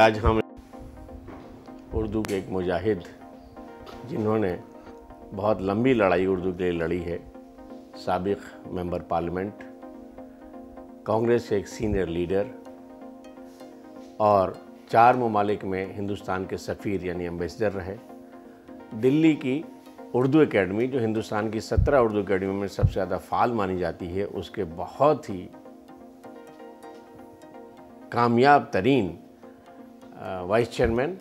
आज हम उर्दू के एक मुजाहिद जिन्होंने बहुत लंबी लड़ाई उर्दू के लिए लड़ी है सबक मेंबर पार्लियामेंट कांग्रेस के एक सीनियर लीडर और चार ममालिक में हिंदुस्तान के सफ़ीर यानी एम्बेसडर रहे दिल्ली की उर्दू एकेडमी जो हिंदुस्तान की सत्रह उर्दू एकेडमी में सबसे ज़्यादा फाल मानी जाती है उसके बहुत ही कामयाब तरीन वाइस चेयरमैन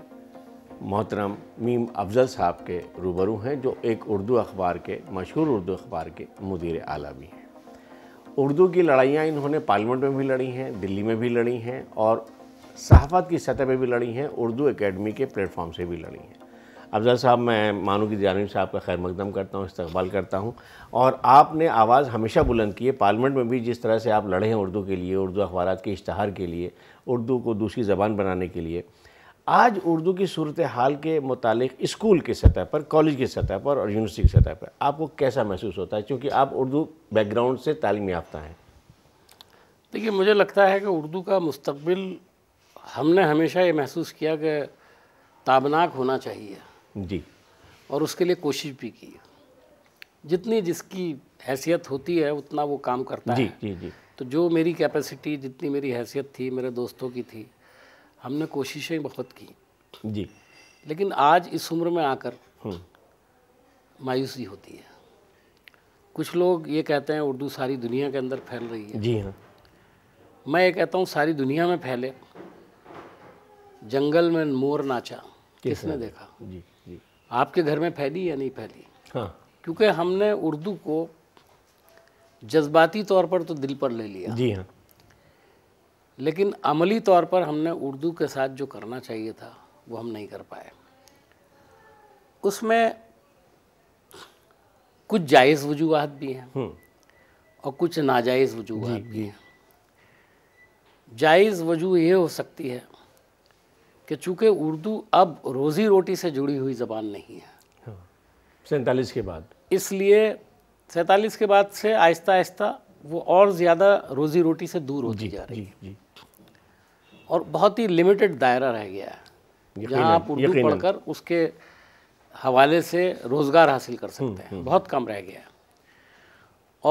मोहतरम मीम अफजल साहब के रूबरू हैं जो एक उर्दू अखबार के मशहूर उर्दू अखबार के मुदीर आला भी हैं उर्दू की लड़ाइयाँ इन्होंने पार्लियामेंट में भी लड़ी हैं दिल्ली में भी लड़ी हैं और सहाफत की सतह पर भी लड़ी हैं उर्दू अकेडमी के प्लेटफॉर्म से भी लड़ी हैं अफजल साहब मैं मानू की जानवी साहब का खैर मकदम करता हूँ इस्तबाल करता हूँ और आपने आवाज़ हमेशा बुलंद की है पार्लियामेंट में भी जिस तरह से आप लड़े हैं उर्दू के लिए उर्दू अखबार के इश्तहार के लिए उर्दू को दूसरी ज़बान बनाने के लिए आज उर्दू की सूरत हाल के मुतालिक स्कूल की सतह पर कॉलेज की सतह पर और यूनिवर्सिटी की सतह पर आपको कैसा महसूस होता है क्योंकि आप उर्दू बैकग्राउंड से तालीम याफ्ता हैं देखिए मुझे लगता है कि उर्दू का मुस्तबिल हमने हमेशा ये महसूस किया कि ताबनाक होना चाहिए जी और उसके लिए कोशिश भी की जितनी जिसकी हैसियत होती है उतना वो काम करता जी, है जी जी तो जो मेरी कैपेसिटी जितनी मेरी हैसियत थी मेरे दोस्तों की थी हमने कोशिशें बहुत की जी लेकिन आज इस उम्र में आकर हम्म। मायूसी होती है कुछ लोग ये कहते हैं उर्दू सारी दुनिया के अंदर फैल रही है जी हाँ मैं ये कहता हूँ सारी दुनिया में फैले जंगल में मोर नाचा किसने देखा जी जी आपके घर में फैली या नहीं फैली हाँ क्योंकि हमने उर्दू को जज्बाती तौर पर तो दिल पर ले लिया जी हाँ लेकिन अमली तौर पर हमने उर्दू के साथ जो करना चाहिए था वो हम नहीं कर पाए उसमें कुछ जायज़ वजूहत भी हैं हम्म। और कुछ नाजायज़ वजूहत भी हैं जायज़ वजूह ये हो सकती है कि चूँकि उर्दू अब रोज़ी रोटी से जुड़ी हुई ज़बान नहीं है हाँ। सैंतालीस के बाद इसलिए सैंतालीस के बाद से आहिस्ता आहिस्ता वो और ज़्यादा रोज़ी रोटी से दूर होती जा रही है और बहुत ही लिमिटेड दायरा रह गया है जहाँ आप उर्दू पढ़कर उसके हवाले से रोज़गार हासिल कर हम्म, सकते हैं हम्म। बहुत कम रह गया है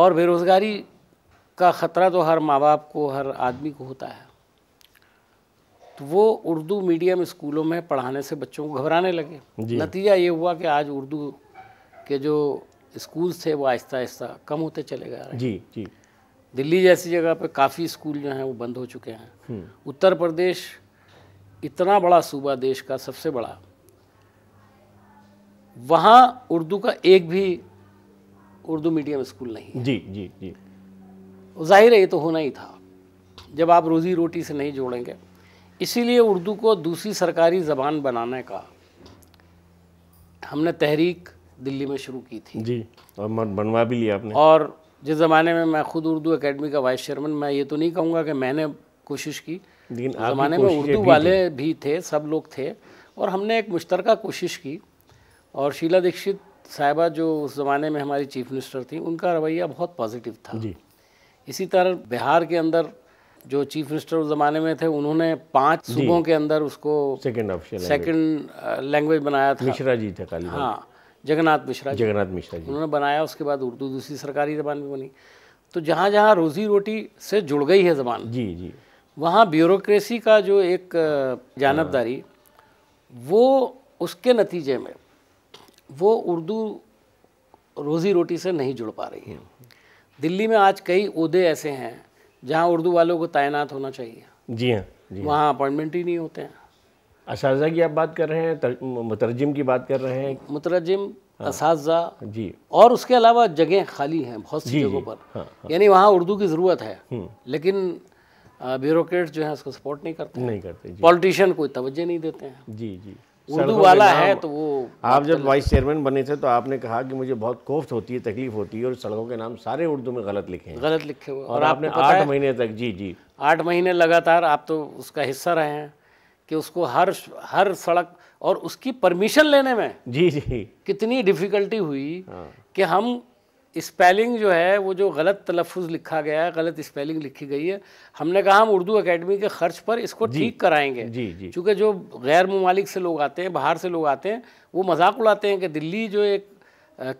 और बेरोज़गारी का ख़तरा तो हर माँ बाप को हर आदमी को होता है तो वो उर्दू मीडियम स्कूलों में पढ़ाने से बच्चों को घबराने लगे नतीजा ये हुआ कि आज उर्दू के जो स्कूल थे वो आहिस्ता आहिस्ता कम होते चले गए जी जी दिल्ली जैसी जगह पर काफ़ी स्कूल जो हैं वो बंद हो चुके हैं हम्म। उत्तर प्रदेश इतना बड़ा सूबा देश का सबसे बड़ा वहाँ उर्दू का एक भी उर्दू मीडियम स्कूल नहीं है। जी जी जी जाहिर है ये तो होना ही था जब आप रोज़ी रोटी से नहीं जोड़ेंगे इसीलिए उर्दू को दूसरी सरकारी ज़बान बनाने का हमने तहरीक दिल्ली में शुरू की थी जी और बनवा भी लिया आपने और जिस ज़माने में मैं खुद उर्दू एकेडमी का वाइस चेयरमैन मैं ये तो नहीं कहूँगा कि मैंने कोशिश की लेकिन उस ज़माने में उर्दू वाले भी थे सब लोग थे और हमने एक मुश्तरका कोशिश की और शीला दीक्षित साहिबा जो उस ज़माने में हमारी चीफ मिनिस्टर थी उनका रवैया बहुत पॉजिटिव था जी इसी तरह बिहार के अंदर जो चीफ मिनिस्टर उस ज़माने में थे उन्होंने पांच सूबों के अंदर उसको सेकंड ऑप्शन सेकंड लैंग्वेज बनाया था मिश्रा जी थे हाँ जगन्नाथ मिश्रा जगन्नाथ मिश्रा जी उन्होंने बनाया उसके बाद उर्दू दूसरी सरकारी जबान भी बनी तो जहाँ जहाँ रोजी रोटी से जुड़ गई है जबान जी जी वहाँ ब्यूरोक्रेसी का जो एक जानबदारी वो उसके नतीजे में वो उर्दू रोज़ी रोटी से नहीं जुड़ पा रही है दिल्ली में आज कई उहदे ऐसे हैं जहाँ उर्दू वालों को तैनात होना चाहिए जी हाँ जी हाँ। वहाँ अपॉइंटमेंट ही नहीं होते हैं इस की आप बात कर रहे हैं तर, मुतरजिम की बात कर रहे हैं मुतरजिम हाँ, जी और उसके अलावा जगह खाली हैं बहुत सी जगहों पर हाँ, हाँ, यानी वहाँ उर्दू की ज़रूरत है हम्म। लेकिन ब्यूरोक्रेट्स जो है उसको सपोर्ट नहीं करते नहीं करते पॉलिटिशियन कोई तवज्जो नहीं देते हैं जी जी उर्दू वाला है तो वो आप जब वाइस चेयरमैन बने थे तो आपने कहा कि मुझे बहुत कोफ्त होती है तकलीफ होती है और सड़कों के नाम सारे उर्दू में गलत लिखे हैं गलत लिखे हुए और आपने आठ महीने तक जी जी आठ महीने लगातार आप तो उसका हिस्सा रहे हैं कि उसको हर हर सड़क और उसकी परमिशन लेने में जी जी कितनी डिफ़िकल्टी हुई हाँ। कि हम स्पेलिंग जो है वो जो गलत तलफ़ लिखा गया है गलत स्पेलिंग लिखी गई है हमने कहा हम उर्दू अकेडमी के खर्च पर इसको ठीक कराएंगे जी जी चूँकि जो गैर ममालिक से लोग आते हैं बाहर से लोग आते हैं वो मजाक उड़ाते हैं कि दिल्ली जो एक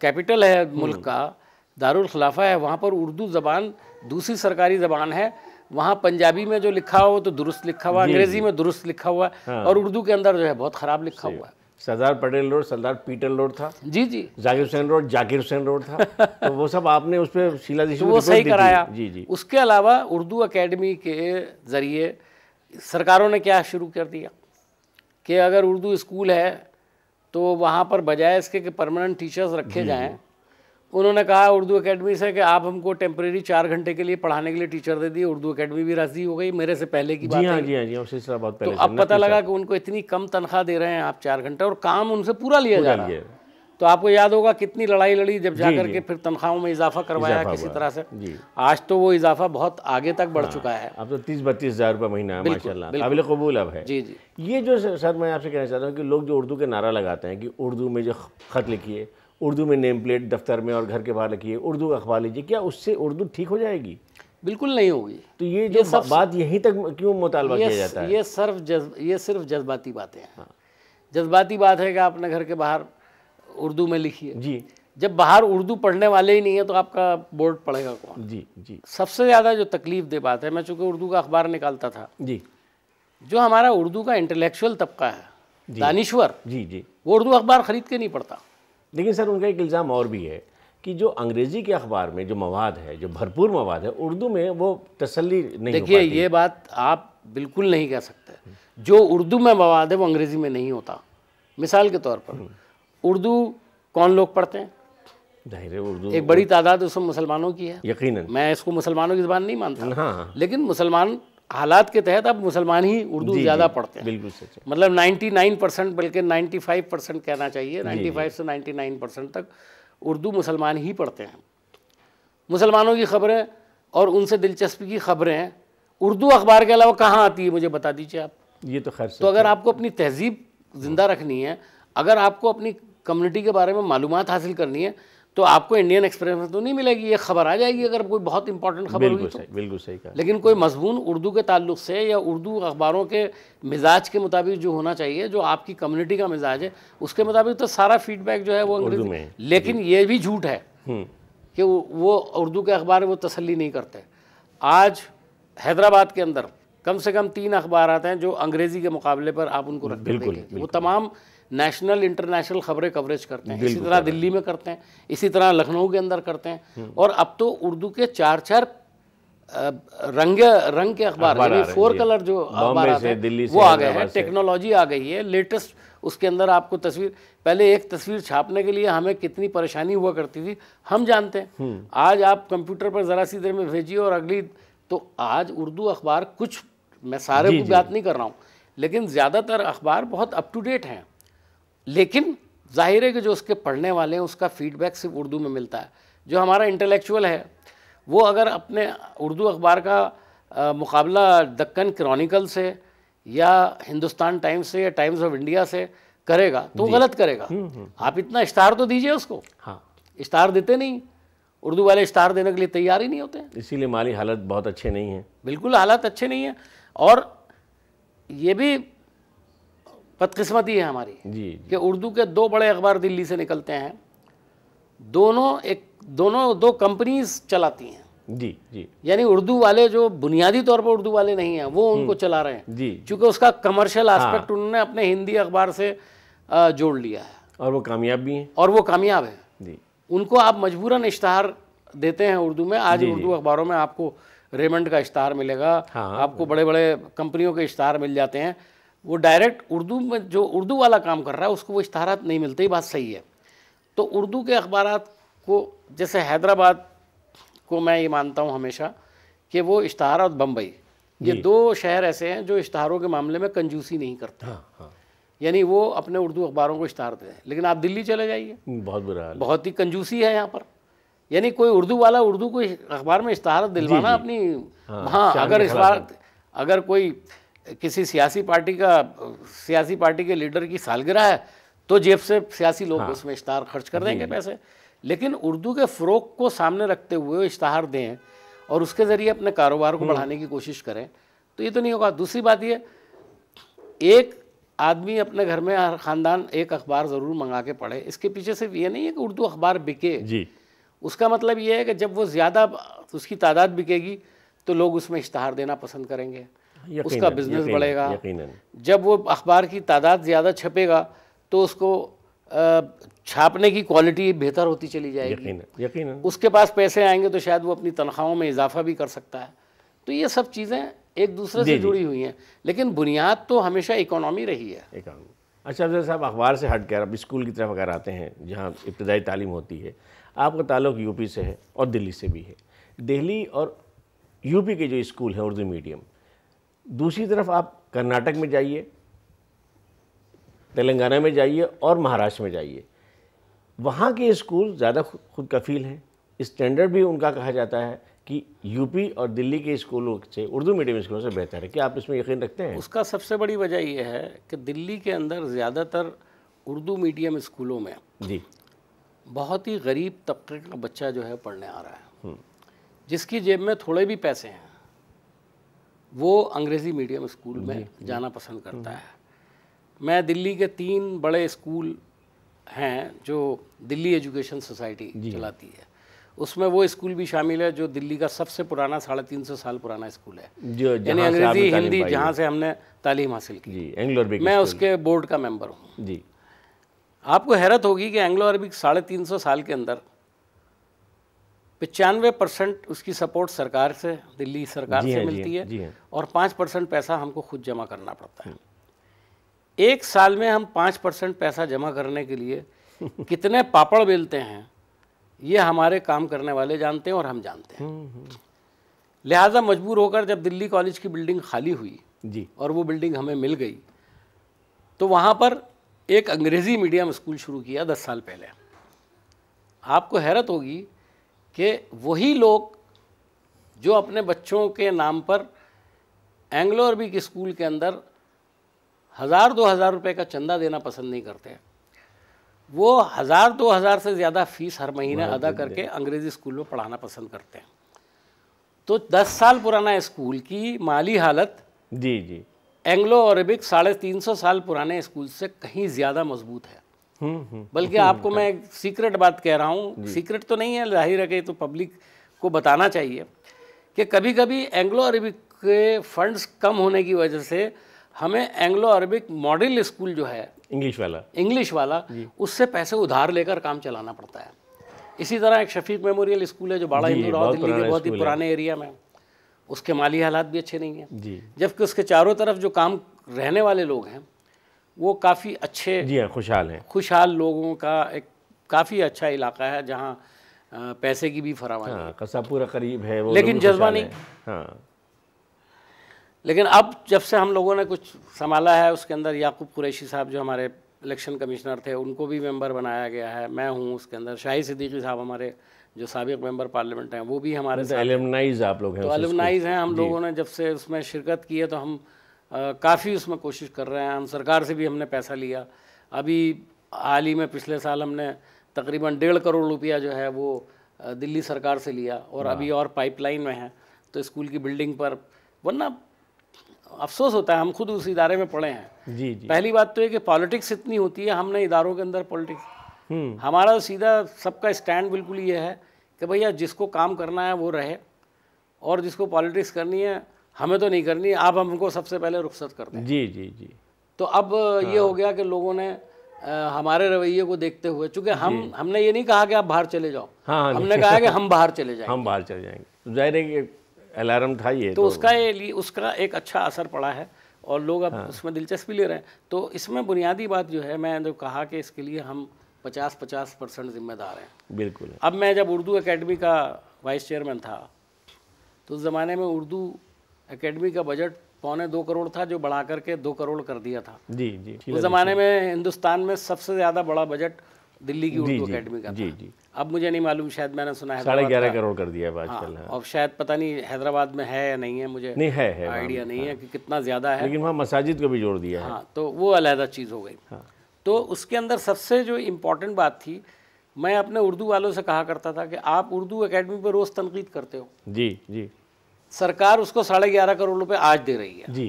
कैपिटल है मुल्क हम्म। का दारुल खिलाफा है वहाँ पर उर्दू ज़बान दूसरी सरकारी ज़बान है वहाँ पंजाबी में जो लिखा हुआ तो दुरुस्त लिखा हुआ अंग्रेजी में दुरुस्त लिखा हुआ हाँ। और उर्दू के अंदर जो है बहुत ख़राब लिखा हुआ Sardar Patel road Sardar Peter road था जी जी जाकिर हुसैन रोड जाकिर हुसैन रोड था तो वो सब आपने उस पर शीला जी तो वो सही कराया जी जी उसके अलावा उर्दू अकेडमी के ज़रिए सरकारों ने क्या शुरू कर दिया कि अगर उर्दू स्कूल है तो वहाँ पर बजाय इसके कि परमानेंट टीचर्स रखे जाएँ उन्होंने कहा उर्दू एकेडमी से कि आप हमको टेम्परेरी चार घंटे के लिए पढ़ाने के लिए टीचर दे दिए उर्दू एकेडमी भी राजी हो गई मेरे से पहले की बात हाँ, जी हाँ, जी हाँ, बात पहले तो अब पता लगा कि उनको इतनी कम तनख्वाह दे रहे हैं आप चार घंटे और काम उनसे पूरा लिया जा रहा है तो आपको याद होगा कितनी लड़ाई लड़ी जब जाकर के फिर तनख्वाहों में इजाफा करवाया किसी तरह से आज तो वो इजाफा बहुत आगे तक बढ़ हाँ, चुका है अब तो तीस बत्तीस हज़ार रुपये महीना है माशाल्लाह कबूल अब है जी जी ये जो सर मैं आपसे कहना चाहता हूँ कि लोग जो उर्दू के नारा लगाते हैं कि उर्दू में जो खत लिखिए उर्दू में नेम प्लेट दफ्तर में और घर के बाहर लिखिए उर्दू अखबार लीजिए क्या उससे उर्दू ठीक हो जाएगी बिल्कुल नहीं होगी तो ये जो ये सब बात यहीं तक क्यों मुतालबा किया जाता है ये सिर्फ ये सिर्फ जज्बाती बातें हैं हाँ। जज्बाती बात है कि आपने घर के बाहर उर्दू में लिखिए जी जब बाहर उर्दू पढ़ने वाले ही नहीं है तो आपका बोर्ड पढ़ेगा कौन जी जी सबसे ज़्यादा जो तकलीफ दे बात है मैं चूँकि उर्दू का अखबार निकालता था जी जो हमारा उर्दू का इंटेलेक्चुअल तबका है दानिश्वर जी जी वो उर्दू अखबार ख़रीद के नहीं पढ़ता लेकिन सर उनका एक इल्ज़ाम और भी है कि जो अंग्रेज़ी के अखबार में जो मवाद है जो भरपूर मवाद है उर्दू में वो तसली नहीं देखिए ये बात आप बिल्कुल नहीं कह सकते जो उर्दू में मवाद है वो अंग्रेज़ी में नहीं होता मिसाल के तौर पर उर्दू कौन लोग पढ़ते हैं उर्दू एक बड़ी तादाद उसमें मुसलमानों की है यकीनन मैं इसको मुसलमानों की जबान नहीं मानता हाँ। लेकिन मुसलमान हालात के तहत अब मुसलमान ही उर्दू ज़्यादा पढ़ते हैं बिल्कुल सच मतलब 99 परसेंट बल्कि 95 परसेंट कहना चाहिए 95 से 99 परसेंट तक उर्दू मुसलमान ही पढ़ते हैं मुसलमानों की खबरें और उनसे दिलचस्पी की खबरें उर्दू अखबार के अलावा कहाँ आती है मुझे बता दीजिए आप ये तो खैर तो अगर आपको अपनी तहजीब ज़िंदा रखनी है अगर आपको अपनी कम्युनिटी के बारे में मालूम हासिल करनी है तो आपको इंडियन एक्सप्रेस में तो नहीं मिलेगी ये खबर आ जाएगी अगर कोई बहुत इंपॉर्टेंट खबर होगी तो बिल्कुल सही कहा लेकिन कोई मजमून उर्दू के ताल्लुक से या उर्दू अखबारों के मिजाज के मुताबिक जो होना चाहिए जो आपकी कम्युनिटी का मिजाज है उसके मुताबिक तो सारा फीडबैक जो है वो अंग्रेजी में लेकिन ये भी झूठ है हम्म। कि वो उर्दू के अखबार वो तसली नहीं करते आज हैदराबाद के अंदर कम से कम तीन अखबार आते हैं जो अंग्रेज़ी के मुकाबले पर आप उनको रख बिल्कुल वो तमाम नेशनल इंटरनेशनल खबरें कवरेज करते हैं इसी तरह दिल्ली में करते हैं इसी तरह लखनऊ के अंदर करते हैं हम्म। और अब तो उर्दू के चार चार रंग रंग के अखबार फोर कलर जो अखबार आते हैं वो आ गए हैं टेक्नोलॉजी आ गई है लेटेस्ट उसके अंदर आपको तस्वीर पहले एक तस्वीर छापने के लिए हमें कितनी परेशानी हुआ करती थी हम जानते हैं हम्म। आज आप कंप्यूटर पर ज़रा सी देर में भेजिए और अगली तो आज उर्दू अखबार कुछ मैं सारे बात नहीं कर रहा हूँ लेकिन ज़्यादातर अखबार बहुत अप टू डेट हैं लेकिन जाहिर है कि जो उसके पढ़ने वाले हैं उसका फीडबैक सिर्फ उर्दू में मिलता है जो हमारा इंटेलेक्चुअल है वो अगर अपने उर्दू अखबार का आ, मुकाबला दक्कन क्रॉनिकल से या हिंदुस्तान टाइम्स से या टाइम्स ऑफ इंडिया से करेगा तो गलत करेगा हम्म, हम्म। आप इतना इश्तार तो दीजिए उसको हाँ इश्तार देते नहीं उर्दू वाले इश्तार देने के लिए तैयार ही नहीं होते इसीलिए माली हालत बहुत अच्छे नहीं है बिल्कुल हालत अच्छे नहीं है और ये भी बदकस्मती है हमारी जी, जी। कि उर्दू के दो बड़े अखबार दिल्ली से निकलते हैं दोनों एक दोनों दो कंपनीज चलाती हैं जी जी यानी उर्दू वाले जो बुनियादी तौर पर उर्दू वाले नहीं हैं वो हम्म। उनको चला रहे हैं जी क्योंकि उसका कमर्शियल एस्पेक्ट हाँ। उन्होंने अपने हिंदी अखबार से जोड़ लिया है और वो कामयाब भी हैं और वो कामयाब है जी उनको आप मजबूरन इश्तहार देते हैं उर्दू में आज उर्दू अखबारों में आपको रेमंड का इश्तहार मिलेगा हाँ। आपको बड़े बड़े कंपनियों के इश्तहार मिल जाते हैं वो डायरेक्ट उर्दू में जो उर्दू वाला काम कर रहा है उसको वो इश्तहारात नहीं मिलते ही बात सही है तो उर्दू के अखबार को जैसे हैदराबाद को मैं ये मानता हूँ हमेशा कि वो इश्तहार और बम्बई ये दो शहर ऐसे हैं जो इश्तहारों के मामले में कंजूसी नहीं करते हाँ, हाँ। यानी वो अपने उर्दू अखबारों को इश्तहार देते हैं लेकिन आप दिल्ली चले जाइए बहुत बुरा बहुत ही कंजूसी है यहाँ पर यानी कोई उर्दू वाला उर्दू को अखबार में इश्तहार दिलवाना अपनी हाँ, हाँ अगर इस बार अगर कोई किसी सियासी पार्टी का सियासी पार्टी के लीडर की सालगिरह है तो जेब से सियासी लोग हाँ। उसमें इश्तहार खर्च कर देंगे पैसे लेकिन उर्दू के फ़रोग को सामने रखते हुए इश्तहार दें और उसके ज़रिए अपने कारोबार को हम्म। बढ़ाने की कोशिश करें तो ये तो नहीं होगा दूसरी बात ये एक आदमी अपने घर में हर ख़ानदान एक अखबार ज़रूर मंगा के पढ़े इसके पीछे सिर्फ ये नहीं है कि उर्दू अखबार बिके जी उसका मतलब ये है कि जब वो ज़्यादा उसकी तादाद बिकेगी तो लोग उसमें इश्तहार देना पसंद करेंगे उसका बिजनेस बढ़ेगा जब वो अखबार की तादाद ज़्यादा छपेगा तो उसको छापने की क्वालिटी बेहतर होती चली जाएगी यकीन यकीन उसके पास पैसे आएंगे तो शायद वो अपनी तनख्वाहों में इजाफा भी कर सकता है तो ये सब चीज़ें एक दूसरे से जुड़ी हुई हैं लेकिन बुनियाद तो हमेशा इकोनॉमी रही है अच्छा अफजल साहब अखबार से हट कर अब स्कूल की तरफ अगर आते हैं जहाँ इब्तदाई तालीम होती है आपका ताल्लुक यूपी से है और दिल्ली से भी है दिल्ली और यूपी के जो स्कूल हैं उर्दू मीडियम दूसरी तरफ आप कर्नाटक में जाइए तेलंगाना में जाइए और महाराष्ट्र में जाइए वहाँ के स्कूल ज़्यादा खुद कफील हैं स्टैंडर्ड भी उनका कहा जाता है कि यूपी और दिल्ली के स्कूलों से उर्दू मीडियम स्कूलों से बेहतर है क्या आप इसमें यकीन रखते हैं उसका सबसे बड़ी वजह यह है कि दिल्ली के अंदर ज़्यादातर उर्दू मीडियम स्कूलों में जी बहुत ही गरीब तबके का बच्चा जो है पढ़ने आ रहा है हम्म। जिसकी जेब में थोड़े भी पैसे हैं वो अंग्रेज़ी मीडियम स्कूल में जाना पसंद हम्म। करता है मैं दिल्ली के तीन बड़े स्कूल हैं जो दिल्ली एजुकेशन सोसाइटी चलाती है उसमें वो स्कूल भी शामिल है जो दिल्ली का सबसे पुराना साढ़े तीन सौ साल पुराना स्कूल है यानी अंग्रेजी हिंदी जहाँ से हमने तालीम हासिल की जी, मैं उसके बोर्ड का मेंबर हूँ जी आपको हैरत होगी कि एंग्लो अरबिक साढ़े तीन सौ साल के अंदर पचानवे परसेंट उसकी सपोर्ट सरकार से दिल्ली सरकार से हाँ, मिलती हाँ, है, है हाँ। और पाँच परसेंट पैसा हमको खुद जमा करना पड़ता है एक साल में हम पाँच परसेंट पैसा जमा करने के लिए कितने पापड़ बेलते हैं ये हमारे काम करने वाले जानते हैं और हम जानते हैं हम्म, हम्म। लिहाजा मजबूर होकर जब दिल्ली कॉलेज की बिल्डिंग खाली हुई जी और वो बिल्डिंग हमें मिल गई तो वहाँ पर एक अंग्रेज़ी मीडियम स्कूल शुरू किया दस साल पहले आपको हैरत होगी कि वही लोग जो अपने बच्चों के नाम पर एंग्लो अरबिक स्कूल के अंदर हज़ार दो हज़ार रुपये का चंदा देना पसंद नहीं करते हैं वो हज़ार दो हज़ार से ज़्यादा फीस हर महीने अदा करके अंग्रेज़ी स्कूल में पढ़ाना पसंद करते हैं तो दस साल पुराना स्कूल की माली हालत जी जी एंग्लो अरबिक साढ़े तीन सौ साल पुराने स्कूल से कहीं ज़्यादा मजबूत है बल्कि आपको मैं एक सीक्रेट बात कह रहा हूँ सीक्रेट तो नहीं है जाहिर है कि तो पब्लिक को बताना चाहिए कि कभी कभी एंग्लो अरबिक के फंड्स कम होने की वजह से हमें एंग्लो अरबिक मॉडल स्कूल जो है इंग्लिश वाला इंग्लिश वाला उससे पैसे उधार लेकर काम चलाना पड़ता है इसी तरह एक शफीक मेमोरियल स्कूल है जो बाड़ा हिंदू राव दिल्ली के बहुत ही पुराने एरिया में उसके माली हालात भी अच्छे नहीं हैं जबकि उसके चारों तरफ जो काम रहने वाले लोग हैं वो काफ़ी अच्छे जी हाँ खुशहाल हैं खुशहाल लोगों का एक काफ़ी अच्छा इलाका है जहाँ पैसे की भी फरावानी हाँ, कसा पूरा करीब है वो लेकिन जज्बा नहीं हाँ लेकिन अब जब से हम लोगों ने कुछ संभाला है उसके अंदर याकूब कुरैशी साहब जो हमारे इलेक्शन कमिश्नर थे उनको भी मेंबर बनाया गया है मैं हूँ उसके अंदर शाही सिद्दीकी साहब हमारे जो सबक मेंबर पार्लियामेंट हैं वो भी हमारे एलमनाइज तो आप लोग हैं तो हैं हम लोगों ने जब से उसमें शिरकत की है तो हम काफ़ी उसमें कोशिश कर रहे हैं हम सरकार से भी हमने पैसा लिया अभी हाल ही में पिछले साल हमने तकरीबन डेढ़ करोड़ रुपया जो है वो दिल्ली सरकार से लिया और हाँ। अभी और पाइपलाइन में है तो स्कूल की बिल्डिंग पर वरना अफसोस होता है हम खुद उस इदारे में पढ़े हैं जी जी पहली बात तो ये कि पॉलिटिक्स इतनी होती है हमने इदारों के अंदर पॉलिटिक्स हम्म। हमारा सीधा सबका स्टैंड बिल्कुल ये है कि भैया जिसको काम करना है वो रहे और जिसको पॉलिटिक्स करनी है हमें तो नहीं करनी आप हमको सबसे पहले रुख्सत कर दें जी जी जी तो अब हाँ। ये हो गया कि लोगों ने आ, हमारे रवैये को देखते हुए चूंकि हम हमने ये नहीं कहा कि आप बाहर चले जाओ हाँ, हाँ हमने कहा कि हम बाहर चले जाएंगे हम बाहर चले जाएंगे तो जाहिर है कि अलार्म था ये तो, तो उसका ये उसका एक अच्छा असर पड़ा है और लोग अब हाँ। उसमें दिलचस्पी ले रहे हैं तो इसमें बुनियादी बात जो है मैं जो तो कहा कि इसके लिए हम पचास पचास परसेंट जिम्मेदार हैं बिल्कुल अब मैं जब उर्दू अकेडमी का वाइस चेयरमैन था तो उस ज़माने में उर्दू एकेडमी का बजट पौने दो करोड़ था जो बढ़ा करके दो करोड़ कर दिया था जी जी उस जमाने में हिंदुस्तान में सबसे ज़्यादा बड़ा बजट दिल्ली की उर्दू अकेडमी का जी जी अब मुझे नहीं मालूम शायद मैंने सुना है साढ़े ग्यारह करोड़ कर दिया है आजकल हाँ, हाँ, और शायद पता नहीं हैदराबाद में है या नहीं है मुझे नहीं है, है आइडिया नहीं है हाँ। कि कितना ज़्यादा है लेकिन वहाँ मसाजिद को भी जोड़ दिया हाँ तो वो अलहदा चीज़ हो गई हाँ। तो उसके अंदर सबसे जो इम्पोर्टेंट बात थी मैं अपने उर्दू वालों से कहा करता था कि आप उर्दू अकेडमी पर रोज़ तनकीद करते हो जी जी सरकार उसको साढ़े ग्यारह करोड़ रुपए आज दे रही है जी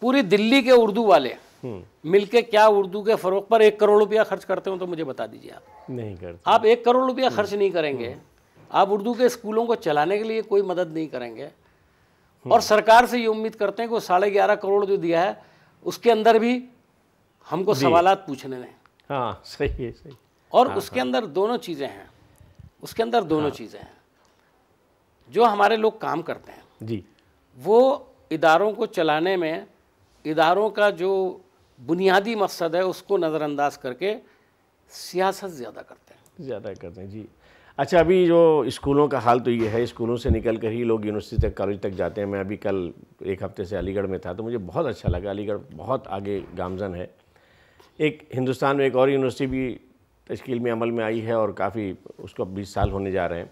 पूरी दिल्ली के उर्दू वाले हम्म। मिलके क्या उर्दू के फरोख पर एक करोड़ रुपया खर्च करते हो तो मुझे बता दीजिए आप नहीं करते आप एक करोड़ रुपया हम्म। खर्च नहीं करेंगे हम्म। आप उर्दू के स्कूलों को चलाने के लिए कोई मदद नहीं करेंगे और सरकार से ये उम्मीद करते हैं कि साढ़े ग्यारह करोड़ जो दिया है उसके अंदर भी हमको सवाल पूछने हैं हाँ सही है सही और हाँ, उसके हाँ, अंदर दोनों चीज़ें हैं उसके अंदर दोनों हाँ, चीज़ें हैं जो हमारे लोग काम करते हैं जी वो इदारों को चलाने में इदारों का जो बुनियादी मकसद है उसको नज़रअंदाज करके सियासत ज़्यादा करते हैं ज़्यादा करते हैं जी अच्छा अभी जो स्कूलों का हाल तो ये है स्कूलों से निकल कर ही लोग यूनिवर्सिटी तक कॉलेज तक जाते हैं मैं अभी कल एक हफ्ते से अलीगढ़ में था तो मुझे बहुत अच्छा लगा अलीगढ़ बहुत आगे गामजन है एक हिंदुस्तान में एक और यूनिवर्सिटी भी तश्कील में अमल में आई है और काफ़ी उसको बीस साल होने जा रहे हैं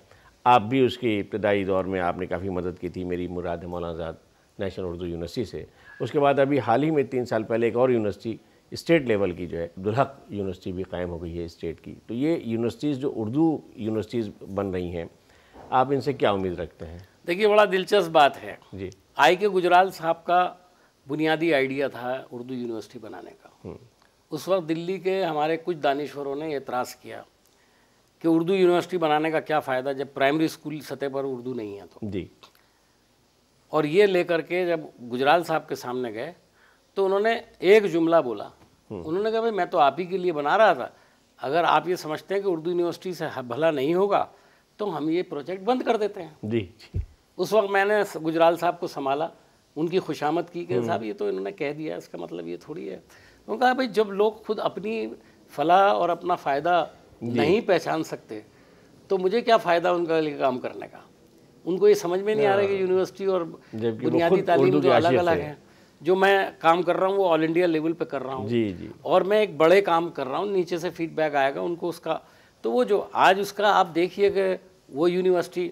आप भी उसके इब्तदाई दौर में आपने काफ़ी मदद की थी मेरी मुराद आज़ाद नेशनल उर्दू यूनिवर्सिटी से उसके बाद अभी हाल ही में तीन साल पहले एक और यूनिवर्सिटी स्टेट लेवल की जो है दुल्हक यूनिवर्सिटी भी कायम हो गई है स्टेट की तो ये यूनिवर्सिटीज़ जो उर्दू यूनिवर्सिटीज़ बन रही हैं आप इनसे क्या उम्मीद रखते हैं देखिए बड़ा दिलचस्प बात है जी आई के गुजराल साहब का बुनियादी आइडिया था उर्दू यूनिवर्सिटी बनाने का हम्म। उस वक्त दिल्ली के हमारे कुछ दानश्वरों ने एतराज़ किया कि उर्दू यूनिवर्सिटी बनाने का क्या फ़ायदा जब प्राइमरी स्कूल सतह पर उर्दू नहीं है तो जी और ये लेकर के जब गुजराल साहब के सामने गए तो उन्होंने एक जुमला बोला हम्म। उन्होंने कहा भाई मैं तो आप ही के लिए बना रहा था अगर आप ये समझते हैं कि उर्दू यूनिवर्सिटी से भला नहीं होगा तो हम ये प्रोजेक्ट बंद कर देते हैं जी जी उस वक्त मैंने गुजराल साहब को संभाला उनकी खुशामद की कि हम्म। साहब ये तो इन्होंने कह दिया इसका मतलब ये थोड़ी है उन्होंने कहा भाई जब लोग खुद अपनी फलाह और अपना फ़ायदा नहीं पहचान सकते तो मुझे क्या फ़ायदा उनका लिए काम करने का उनको ये समझ में नहीं आ रहा कि यूनिवर्सिटी हाँ। और बुनियादी तालीम जो अलग अलग है जो मैं काम कर रहा हूँ वो ऑल इंडिया लेवल पे कर रहा हूँ जी जी और मैं एक बड़े काम कर रहा हूँ नीचे से फीडबैक आएगा उनको उसका तो वो जो आज उसका आप देखिए कि वो यूनिवर्सिटी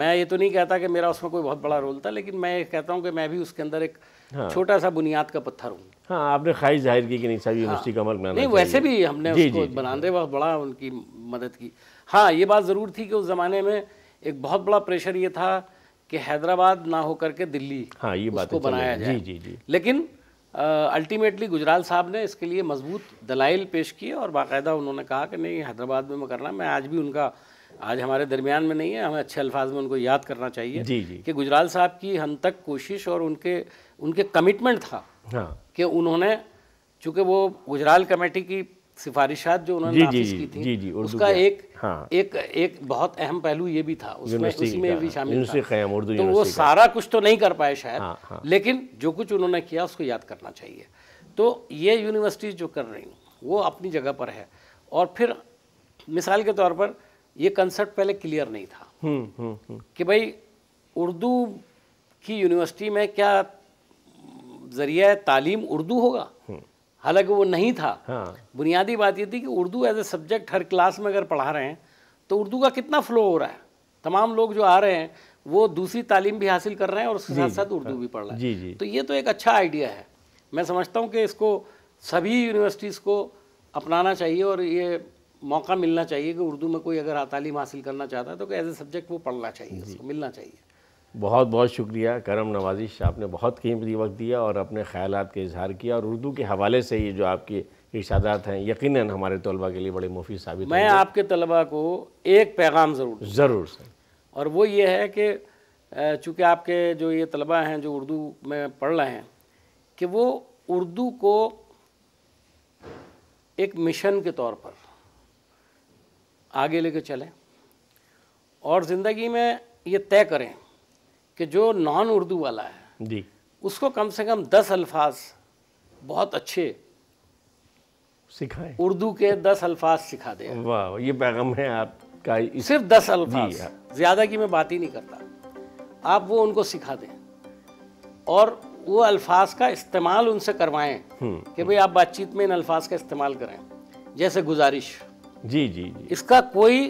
मैं ये तो नहीं कहता कि मेरा उसमें कोई बहुत बड़ा रोल था लेकिन मैं कहता हूँ कि मैं भी उसके अंदर एक हाँ। छोटा सा बुनियाद का पत्थर हूँ हाँ आपने ख्वाहिश जाहिर की कि नहीं साहब हाँ। यूनिवर्सिटी का अमल बनाना नहीं वैसे भी हमने जी, उसको जी, बनाते वक्त बड़ा उनकी मदद की हाँ ये बात ज़रूर थी कि उस ज़माने में एक बहुत बड़ा प्रेशर ये था कि हैदराबाद ना होकर के दिल्ली हाँ ये बात बनाया जी जी जी लेकिन अल्टीमेटली गुजराल साहब ने इसके लिए मजबूत दलाइल पेश किए और बाकायदा उन्होंने कहा कि नहीं हैदराबाद में मैं करना मैं आज भी उनका आज हमारे दरमियान में नहीं है हमें अच्छे अल्फाज में उनको याद करना चाहिए जी जी कि गुजराल साहब की हम तक कोशिश और उनके उनके कमिटमेंट था हाँ। कि उन्होंने चूंकि वो गुजराल कमेटी की सिफारिशात जो उन्होंने जी, जी, की थी जी, जी, उसका एक हाँ। एक एक बहुत अहम पहलू ये भी था उसमें भी हाँ, शामिल था तो वो सारा कुछ तो नहीं कर पाए शायद हाँ, हाँ। लेकिन जो कुछ उन्होंने किया उसको याद करना चाहिए तो ये यूनिवर्सिटीज़ जो कर रही वो अपनी जगह पर है और फिर मिसाल के तौर पर ये कंसेप्ट पहले क्लियर नहीं था हुँ, हुँ, हुँ. कि भाई उर्दू की यूनिवर्सिटी में क्या जरिए तालीम उर्दू होगा हम्म। हालांकि वो नहीं था हाँ। बुनियादी बात ये थी कि उर्दू एज ए सब्जेक्ट हर क्लास में अगर पढ़ा रहे हैं तो उर्दू का कितना फ्लो हो रहा है तमाम लोग जो आ रहे हैं वो दूसरी तालीम भी हासिल कर रहे हैं और उसके साथ साथ उर्दू भी पढ़ रहे हैं जी, जी। तो ये तो एक अच्छा आइडिया है मैं समझता हूँ कि इसको सभी यूनिवर्सिटीज़ को अपनाना चाहिए और ये मौका मिलना चाहिए कि उर्दू में कोई अगर तालीम हासिल करना चाहता है तो एज ए सब्जेक्ट वो पढ़ना चाहिए उसको मिलना चाहिए बहुत बहुत शुक्रिया करम नवाजिश आपने बहुत कीमती वक्त दिया और अपने ख्याल का इजहार किया और उर्दू के हवाले से ये जो आपके इर्शादात हैं यकीन हमारे तलबा के लिए बड़े मुफी साबित मैं आपके तलबा को एक पैगाम ज़रूर ज़रूर सर और वो ये है कि चूँकि आपके जो ये तलबा हैं जो उर्दू में पढ़ रहे हैं कि वो उर्दू को एक मिशन के तौर पर आगे लेकर चलें और ज़िंदगी में ये तय करें कि जो नॉन उर्दू वाला है जी उसको कम से कम दस अल्फाज बहुत अच्छे सिखाएं उर्दू के दस अल्फाज सिखा दें वाह ये पैगाम है आपका इस... सिर्फ दस अल्फाज हाँ। ज़्यादा की मैं बात ही नहीं करता आप वो उनको सिखा दें और वो अल्फाज का इस्तेमाल उनसे करवाएं हम्म, कि हम्म। भाई आप बातचीत में इन अल्फाज का इस्तेमाल करें जैसे गुजारिश जी जी जी इसका कोई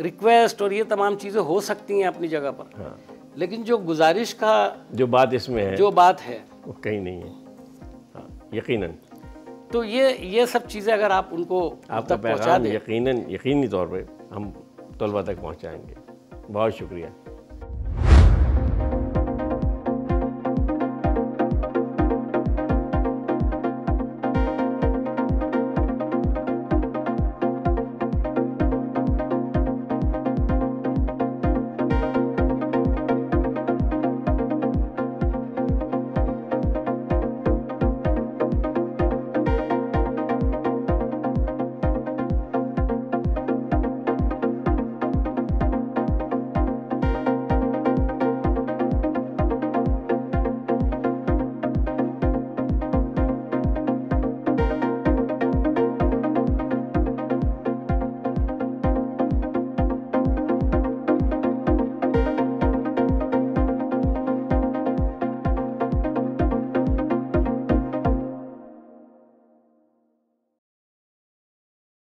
रिक्वेस्ट और ये तमाम चीज़ें हो सकती हैं अपनी जगह पर हाँ। लेकिन जो गुजारिश का जो बात इसमें है जो बात है वो कहीं नहीं है हाँ, यकीनन तो ये ये सब चीज़ें अगर आप उनको आपका पहुंचा दें यकीनन यकीनी तौर पर हम तलबा तक पहुंचाएंगे बहुत शुक्रिया